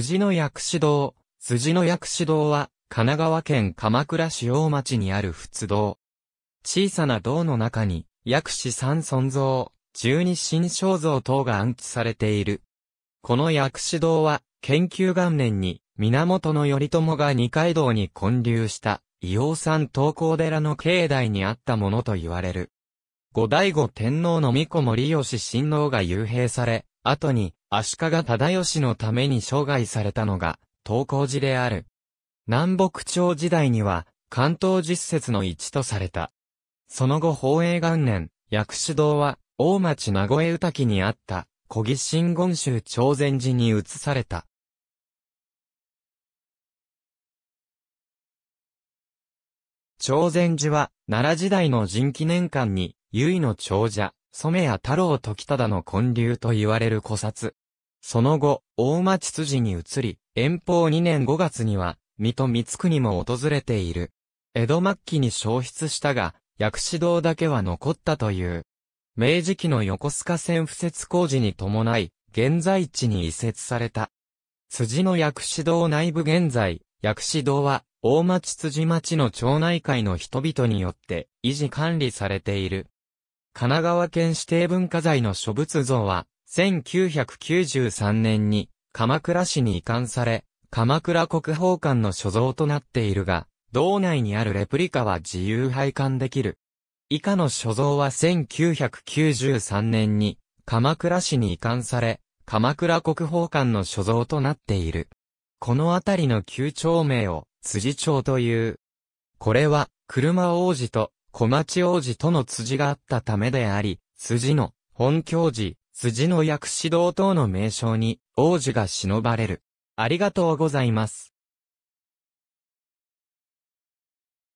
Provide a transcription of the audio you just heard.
辻の薬師堂。辻の薬師堂は、神奈川県鎌倉市大町にある仏堂。小さな堂の中に、薬師三尊像、十二神将像等が安置されている。この薬師堂は、研究元年に、源頼朝が二階堂に建立した、伊王山東光寺の境内にあったものと言われる。後醍醐天皇の御子森吉親王が幽閉され、後に、足利忠義のために生涯されたのが、東光寺である。南北朝時代には、関東実説の一とされた。その後宝永元年、薬師堂は、大町名越歌記にあった、小木新言宗朝鮮寺に移された。朝鮮寺は、奈良時代の人記念館に、唯の長者、染谷太郎時忠の混流と言われる古刹。その後、大町辻に移り、遠方2年5月には、水戸光国も訪れている。江戸末期に消失したが、薬師堂だけは残ったという。明治期の横須賀線敷設工事に伴い、現在地に移設された。辻の薬師堂内部現在、薬師堂は、大町辻町の町内会の人々によって維持管理されている。神奈川県指定文化財の諸仏像は、1993年に鎌倉市に移管され、鎌倉国宝館の所蔵となっているが、道内にあるレプリカは自由拝観できる。以下の所蔵は1993年に鎌倉市に移管され、鎌倉国宝館の所蔵となっている。この辺りの旧町名を辻町という。これは、車王子と小町王子との辻があったためであり、辻の本教寺、辻の薬師堂等の名称に王子が忍ばれる。ありがとうございます。